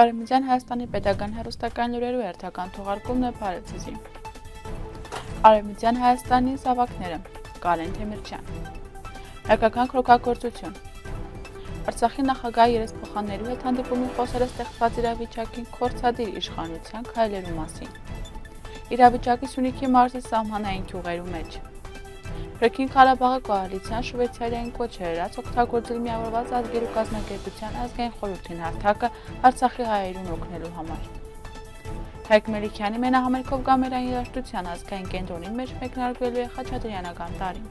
Արևմտյան Հայաստանի Պետական Հերոստական լուրերու հերթական թողարկումն է Փարեզի։ Արևմտյան Հայաստանի զավակները Կարեն Թեմիրչյան։ Հայկական քրոկագործություն։ Արցախի նախագահ երեսփոխաններու հետ հանդիպումի խոսերը ստեղծված իրավիճակին կորցադիր իշխանության քայլերու մասին։ Իրավիճակի Սյունիքի մարզի սահմանային քյուղերու մեջ Ներքին Ղարաբաղի կոալիցիան Շվեյցարիային կոչ է հրած օգտագործել միավորված ազգերի կազմակերպության ազգային խորհրդին հարթակը Արցախի հայերուն օգնելու համար։ Հայկ Մելիքյանի մենահամերգով կամերային երաժշտության ազգային կենտրոնին մեջ մեկնարկվելու է Խաչատրյանական տարին։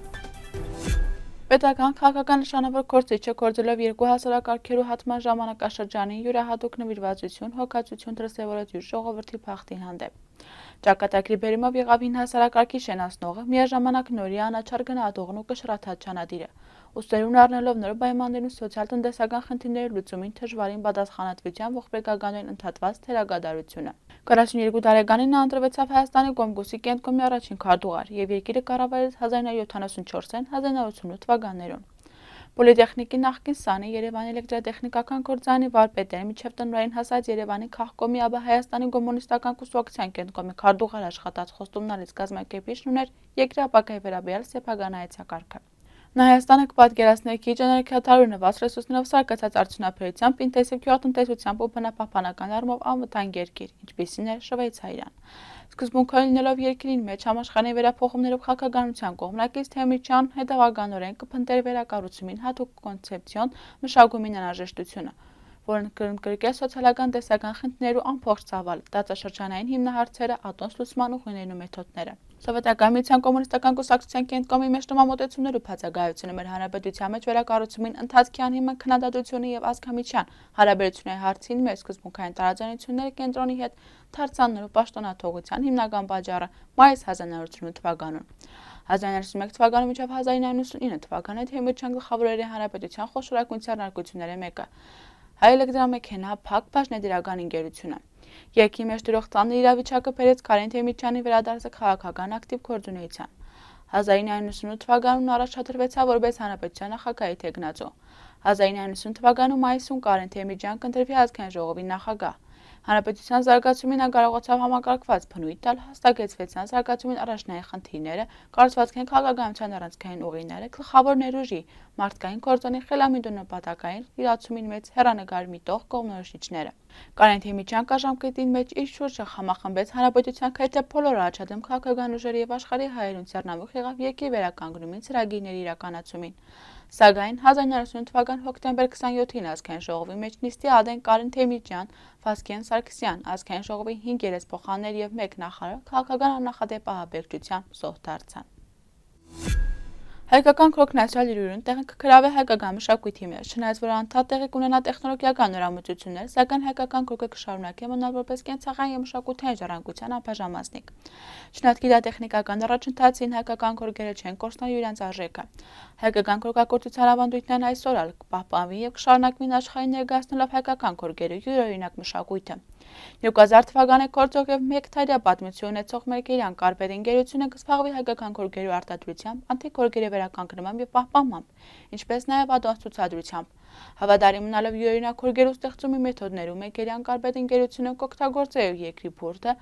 Պետական քաղաքական նշանավոր գործիչը գործելով երկու հասարակարգերու հատման ժամանակաշրջանին յուրահատուկ նվիրվածություն, հոգացություն դրսևորեց յուր ժողովրդի փախտին հանդեպ։ Ճակատագրի բերումով եղավ հին հասարակարգի շենացնողը, միաժամանակ նորի անաչար գնահատողն ու կշրաթած ճանադիրը։ Ուստերուն առնելով նոր պայմաններում սոցիալ տնտեսական խնդիրների լուծումին դժվարին պատասխանատվության ողբերգականորեն ընդհատված թերագադարությունը։ 42 տարեկանին նա ընտրվեցավ Հայաստանի Գոմգուսի կենտկոմի առաջին քարտուղար եւ երկիրը կառավարեց 1974-ին 1988 թվականներուն։ Պոլիտեխնիկի նախկին սանի Երևանի էլեկտրատեխնիկական կորձանի վարպետերը միջև տնորեն հասած Երևանի քաղկոմի ԱԲ Հայաստանի կոմունիստական կուսակցության կենտրոմի քարտուղար աշխատած խոստումներից գազམ་ակերպիչն ուներ երկրի ապակայի վերաբերյալ սեփականայեցակարգը։ Հայաստանը կպատկերացնի քիչ էներգիաթարու նվազ ռեսուրսներով սարկացած արդյունաբերությամբ, ինտենսիվ գյուղատնտեսությամբ ու բնապահպանական առումով անվտանգ երկիր, ինչպիսին է Շվեյցարիան։ Սկզբունքային լինելով երկրին մեջ համաշխարհային վերափոխումներով խաղաղականության կողմնակից Թեմիրչյան հետևականորեն կփնտրի վերակառուցումին հատուկ կոնցեպցիոն մշակումին անհրաժեշտությունը որն կընդգրկե սոցիալական տեսական խնդիրներու ամբողջ ծավալը, տարածաշրջանային հիմնահարցերը, ատոնս լուսման ուղիներն ու մեթոդները։ Սովետական միության կոմունիստական կուսակցության կենտկոմի մեջ նոմամոտեցումներ ու բացակայությունը մեր հանրապետության մեջ վերակառուցումին ընթացքի անհիմն քննադատությունը եւ ազգամիչյան հարաբերությունների հարցին մեր սկզբունքային տարաձայնությունները կենտրոնի հետ դարձանն ու պաշտոնաթողության հիմնական պատճառը մայիս 1908 թվականուն 1991 թվականը մինչև 1999 թվականը Թեմուրչյան գլխավորել է հանրապետության խոշորակունության արկությունների մեկը։ Հայ էլեկտրամեքենա փակ բաժնեդիրական ընկերությունը Երկրի մեջ դրող ծանր իրավիճակը բերեց Կարեն Թեմիրճյանի վերադարձը քաղաքական ակտիվ գործունեության։ 1998 թվականում առաջադրվեցավ որպես հանրապետության նախագահի տեղնացու։ 1990 թվականում մայիսում Կարեն Թեմիրճյան կընտրվի ազգային ժողովի նախագահ։ Հանրապետության զարգացումին նա կարողացավ համակարգված բնույթ տալ, հաստակեցվեցան զարգացումին առաջնային խնդիրները, կառուցվածքային քաղաքականության առանցքային ուղիները, գլխավոր ներուժի, մարդկային կորձոնի խելամիտու նպատակային իրացումին մեծ հերանեկար միտող կողմնորոշիչները։ Կարեն Թիմիչյան կաժամկետին մեջ իր շուրջը համախմբեց հանրապետության քայթե բոլոր առաջադեմ քաղաքական ուժերի եւ աշխարհի հայերուն ցեռնավուխ եղավ եկի վերականգնումին ծրագիրների իրականացումին։ Սակայն 1990 թվական հոկտեմբեր 27-ին ազգային ժողովի մեջ նիստի ադեն Կարեն Թեմիրճյան, Վասկեն Սարգսյան, ազգային ժողովի 5 երեսփոխաններ եւ 1 նախարար քաղաքական աննախադեպ ահաբեկչության զոհ դարձան։ Հայկական քրոքն այսրալ իր յուրուն տեղը կգրավե հայկական մշակույթի մեջ, չնայած որ անդադար տեղի կունենա տեխնոլոգիական նորամուծություններ, սակայն հայկական քրոքը կշարունակի մնալ որպես կենցաղային եւ մշակութային ժառանգության ապաժամասնիկ։ Չնայած գիտատեխնիկական առաջընթացին հայկական քրոքերը չեն կորցնա իրենց արժեքը։ Հայկական քրոքագործության ավանդույթներն այսօր ալ կպահպանվի եւ կշարունակվին աշխարհին ներկայացնելով հայկական քրոքերը յուրօրինակ մշակույթը։ 2000 թվականը կորձող եւ մեկթարյա պատմություն ունեցող մեր գերյան կարբեր ընկերությունը կսփաղվի հայկական գորգերու արտադրությամբ, անթիկ գորգերի վերականգնմամբ եւ պահպանմամբ, ինչպես նաեւ ադոստուցադրությամբ։ Հավատարիմ մնալով յուրօրինակ գորգերու ստեղծումի մեթոդներում է գերյան կարբեր ընկերությունը կօգտագործել եւ երկրի բուրդը,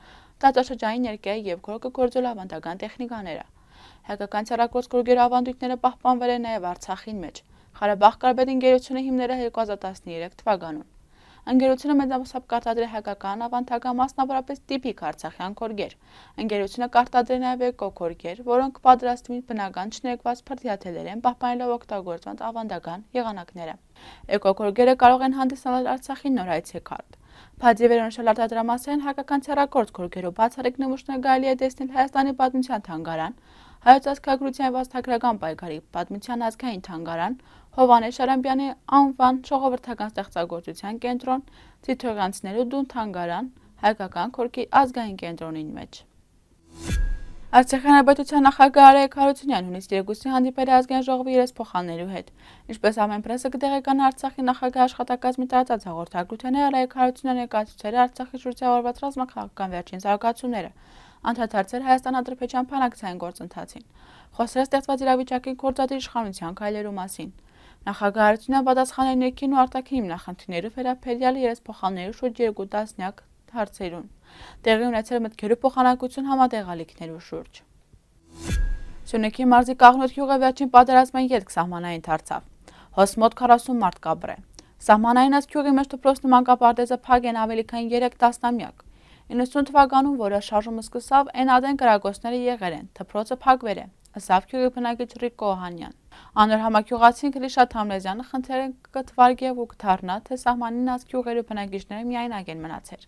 տարածաշրջային ներկայ եւ գորգը գործող ավանդական տեխնիկաները։ Հայկական ցարակոց գորգերի ավանդույթները պահպանվել են նաև Արցախին մեջ։ Ղարաբաղ կարբետ ընկերությունը հիմները 2013 թվականին։ Ընկերությունը մեծամասամբ կարտադրի հայկական ավանդական մասնավորապես տիպիկ արցախյան կորգեր։ Ընկերությունը կարտադրի նաև էկոկորգեր, որոնք պատրաստվում բնական չներկված փրթիաթելեր են, պահպանելով օգտագործված ավանդական եղանակները։ Էկոկորգերը կարող են հանդիսանալ Արցախի նոր այցեքարտ։ Փաթի վերոնշյալ արտադրամասերն հայկական ցերակորց գորգերով բացառիկ նմուշներ գալի է տեսնել Հայաստանի պատմության թանգարան, Հայոց ազգագրության եւ ազգագրական պայքարի պատմության ազգային թանգարան, Հովանես Շարամբյանի անվան ժողովրդական ստեղծագործության կենտրոն, Ցիթողանցներու դուն թանգարան, հայկական քորքի ազգային կենտրոնին մեջ։ Արցախյան հրաբայթության նախագահ Արայք Հարությունյան հունիսի 2-ի հանդիպել է ազգային ժողովի իրենց փոխանելու հետ։ Ինչպես ամեն պրեսը կդեղեկան Արցախի նախագահ աշխատակազմի տարածած հաղորդագրությունը Արայք Հարությունյանը ներկայացուցել է Արցախի շուրջ ավարտված ռազմական վերջին զարգացումները անդրադարձել Հայաստան-Ադրբեջան բանակցային գործընթացին, խոսել ստեղծված իրավիճակի գործադիր իշխանության քայլերու մասին։ Նախագահարությունը պատասխանել ներքին ու արտաքին հիմնախնդիրների վերաբերյալ երեսփոխանների շուրջ երկու տասնյակ հարցերուն։ Տեղի ունեցել մտքերու փոխանակություն համատեղալիքներու շուրջ։ Սյունիքի մարզի կաղնոտ հյուղը վերջին պատերազմային ետք սահմանային թարցավ։ Հոսմոտ 40 մարդ կաբր է։ Սահմանային ասկյուղի մեջ տպրոս նման կապարտեզը պագ են ավելի կային երեկ տասնամյակ։ 90 թվականում, որը շարժումը սկսավ, այն ադեն կրակոցները եղեր են, թպրոցը փակվեր է, ասավ քյուղի բնակիչ Ռիկ Կոհանյան։ Անոր համակյուղացին Քրիշատ Համլեզյանը խնդրել են կթվարգև ու կթառնա, թե սահմանին ազգ քյուղերի բնակիչները միայնակ են մնացել։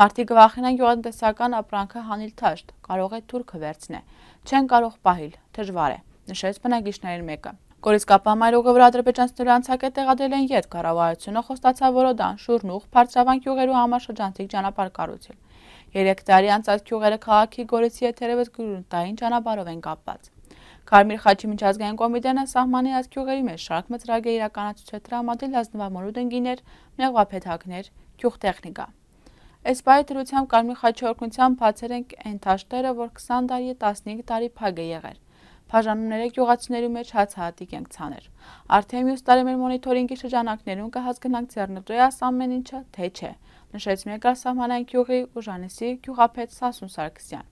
Մարտի գվախինան գյուղատնտեսական ապրանքը հանիլ թաշտ, կարող է թուրքը վերցնել։ Չեն կարող պահիլ, դժվար է, նշեց բնակիչներին մեկը։ Կորից կապամայրուղը վրա ադրբեջանցները անցակ է տեղադրել են երկ կառավարությունը խոստացավ Որոդան, Շուրնուղ, Փարծավան գյուղերու համար շրջանցիկ ճանապարհ կառուցել։ 3 տարի անցած գյուղերը քաղաքի Գորեցի եթերևս գրունտային ճանապարհով են կապված։ Կարմիր խաչի միջազգային կոմիտենը սահմանի ազգյուղերի մեջ շարք մծրագ է իրականացուց է տրամատիլ ազնվամորու դնգիներ, մեղվապետակներ, գյուղ տեխնիկա։ Այս պայի դրությամբ կարմիր խաչի օրգնությամբ բացեր ենք են թաշտերը, որ 20 տարի 15 տարի պագ է եղեր։ Բաժանումները գյուղացիների մեջ հաց հատիկ ենք ցաներ։ Արդեն մյուս տարի մեր մոնիթորինգի շրջանակներում կհասկանանք ձեռնտու է աս ամեն ինչը, թե չէ։ Նշեց Մեգալ Սահմանային գյուղի Ուժանեսի գյուղապետ Սասուն Սարգսյան։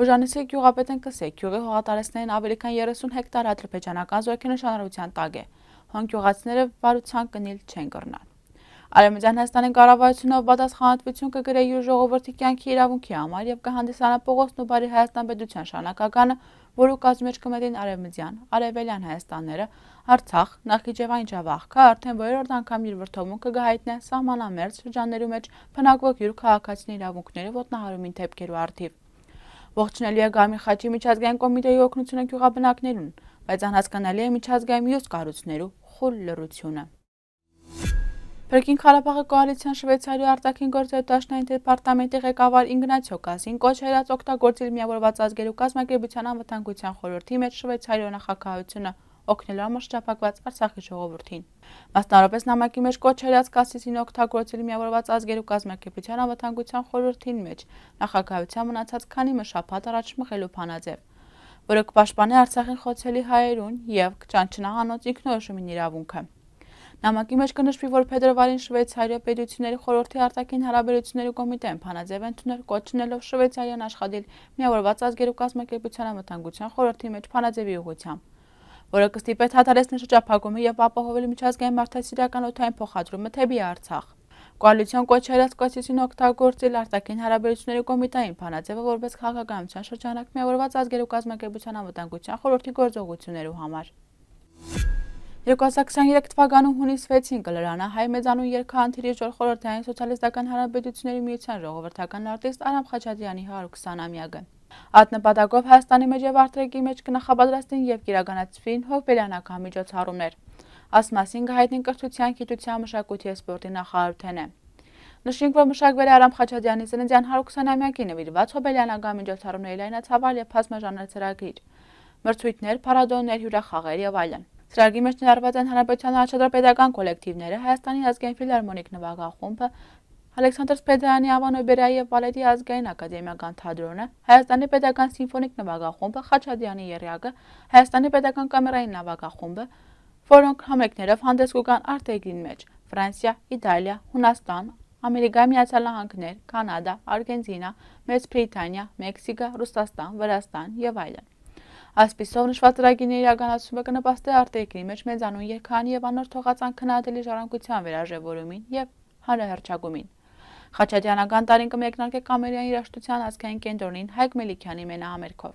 Ուժանեսի գյուղապետն կսեք, գյուղի հողատարեսներին ավելի քան 30 հեկտար ադրբեջանական զորքի նշանարության տակ է։ Հոնգյուղացները վարության կնիլ չեն կռնան։ Արևմտյան Հայաստանի կառավարությունով պատասխանատվություն կգրե յուր ժողովրդի կյանքի իրավունքի համար եւ կհանդիսանա Պողոսն ու Բարի Հայաստան պետության շարունակականը որոնք ազդմեջքը մտին արևմտյան, արևելյան Հայաստանները, Արցախ, Նախիջևան Ջավախքը արդեն որորդ անգամ իր վրթովմունքը գահիտնե սահմանամերձ շրջաններու մեջ փնակվող յուր քաղաքացիների իրավունքները ոտնահարումին թեփքերու արդիվ։ Ողջունելի է Գամի խաչի միջազգային կոմիտեի օգնությունը գյուղաբնակներուն, բայց անհասկանալի է միջազգային մյուս կառույցներու խուլ լրությունը։ Բրկին Ղարաբաղի կոալիցիան Շվեյցարիա արտաքին գործերի դաշնային դեպարտամենտի ղեկավար Իգնացիո Կազին կոչ հերաց օգտագործել միավորված ազգերու կազմակերպության անվտանգության խորհրդի մեջ Շվեյցարիա նախագահությունը օգնելու ամրշչապակված Արցախի ժողովրդին։ Մասնարարպես նամակի մեջ կոչ հերաց Կասիսին օգտագործել միավորված ազգերու կազմակերպության անվտանգության խորհրդին մեջ նախագահության մնացած քանի մշապատ առաջ մղելու փանաձև որը կպաշտպանի Արցախին խոցելի հայերուն եւ կճանչնահանոց ինքնորոշումին իրավունքը։ Նամակի մեջ կնշվի, որ Փետրվարին Շվեյցարիա պետությունների խորհրդի արտաքին հարաբերությունների կոմիտեն փանաձև ընդունել կոչնելով Շվեյցարիան աշխատել միավորված ազգերու կազմակերպության ամտանգության խորհրդի մեջ փանաձևի ուղությամբ որը կստիպետ հատարեսն շրջափակումը և ապահովել միջազգային մարդասիրական օթային փոխադրումը թեպի Արցախ։ Կոալիցիոն կոչերած կոչեցին օգտագործել արտաքին հարաբերությունների կոմիտային փանաձևը որպես քաղաքականության շրջանակ միավորված ազգերու կազմակերպության անվտանգության խորհրդի գործողություններու համար։ 2023 թվականում հունիս 6-ին կլրանա հայ մեծանուն երկհանթիրի ժողովրդային սոցիալիստական հարաբերությունների միության ժողովրդական արտիստ Արամ Խաչատրյանի 120-ամյակը։ Ատնպատակով Հայաստանի մեջ եւ արտերկրի մեջ կնախապատրաստին եւ կիրականացվին հովբելյանական միջոցառումներ։ Աս մասին կհայտնին կրթության, գիտության, մշակույթի և սպորտի նախարարութենը։ Նշինք, որ մշակվել է Արամ Խաչատրյանի ծննդյան 120-ամյակի նվիրված հոբելյանական միջոցառումների լայնացավալ եւ բազմաժանր ծրագիր, մրցույթներ, փառատոններ, հյուրախաղեր եւ այլն։ Ծրագրի մեջ ներառված են Հանրապետության առաջադրապետական կոլեկտիվները, Հայաստանի ազգային ֆիլհարմոնիկ նվագախումբը, Ալեքսանդր Սպեդարյանի Ավանոբերայի եւ Վալետի ազգային ակադեմիական թատրոնը, Հայաստանի պետական սիմֆոնիկ նվագախումբը, Խաչադյանի երիակը, Հայաստանի պետական կամերային նվագախումբը, որոնք համեկներով հանդես կգան արտերգին մեջ՝ Ֆրանսիա, Իտալիա, Հունաստան, Ամերիկայի Միացյալ Նահանգներ, Կանադա, Արգենտինա, Մեծ Բրիտանիա, Մեքսիկա, Ռուսաստան, Վրաստան եւ այլն։ Այսպիսով նշված ծրագիրների իրականացումը կնպաստի արտերկրի մեջ մեծանուն երկհանի եւ անոր թողած անքնահատելի ժառանգության վերաժևորումին եւ հանրահրճագումին։ Խաչատյանական տարին կմեկնարկե կամերային երաժշտության ազգային կենտրոնին Հայկ Մելիքյանի մենահամերքով։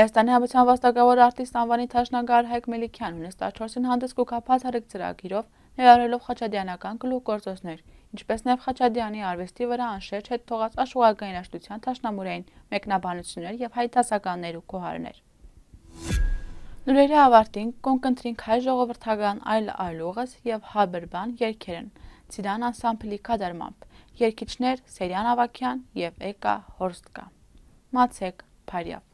Հայաստանի հանրության վաստակավոր արտիստ անվանի թաշնագար Հայկ Մելիքյան հունիստ 14-ին հանդես կուքափած հարկ ծրագիրով ներառելով խաչադյանական գլուխգործոցներ, ինչպես նաև Խաչադյանի արվեստի վրա անշերջ հետ թողած աշխուհական երաժշտության թաշնամուրային մեկնաբանություններ եւ հայ դասականներ ու կոհարներ։ Լուրերի ավարտին կոնկընտրինք հայ ժողովրդական այլ այլուղս և հաբերբան երգերն ծիրան անսամպլի կադարմամբ, երգիչներ Սերյան ավակյան և էկա հորստկա, մացեք, պարյավ։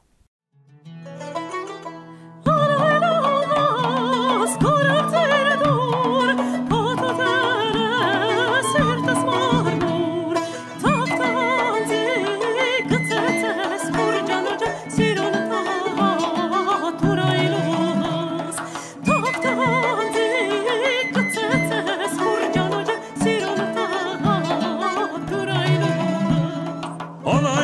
no.